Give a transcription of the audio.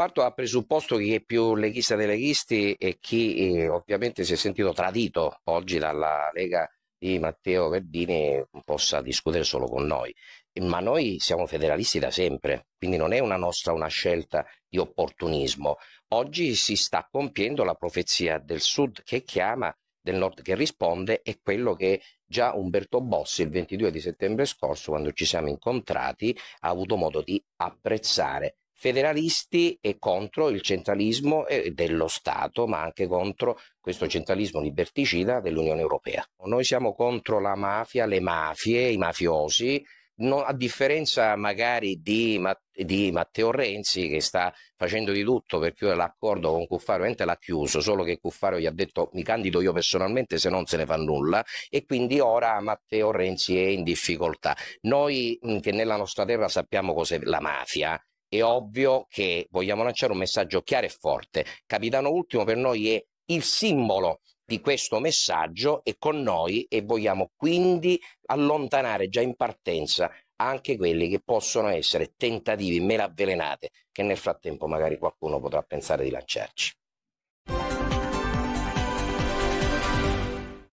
Parto dal presupposto che chi è più leghista dei leghisti e chi eh, ovviamente si è sentito tradito oggi dalla Lega di Matteo Verdini possa discutere solo con noi. Ma noi siamo federalisti da sempre, quindi non è una nostra una scelta di opportunismo. Oggi si sta compiendo la profezia del Sud che chiama, del Nord che risponde, è quello che già Umberto Bossi il 22 di settembre scorso, quando ci siamo incontrati, ha avuto modo di apprezzare federalisti e contro il centralismo eh, dello Stato, ma anche contro questo centralismo liberticida dell'Unione Europea. Noi siamo contro la mafia, le mafie, i mafiosi, a differenza magari di, di, Matteo Renzi che sta facendo di tutto per chiudere l'accordo con Cuffaro, ovviamente l'ha chiuso, solo che Cuffaro gli ha detto mi candido io personalmente se non se ne fa nulla e quindi ora Matteo Renzi è in difficoltà. Noi che nella nostra terra sappiamo cos'è la mafia, è ovvio che vogliamo lanciare un messaggio chiaro e forte. Capitano Ultimo per noi è il simbolo di questo messaggio e con noi e vogliamo quindi allontanare già in partenza anche quelli che possono essere tentativi mela avvelenate che nel frattempo magari qualcuno potrà pensare di lanciarci.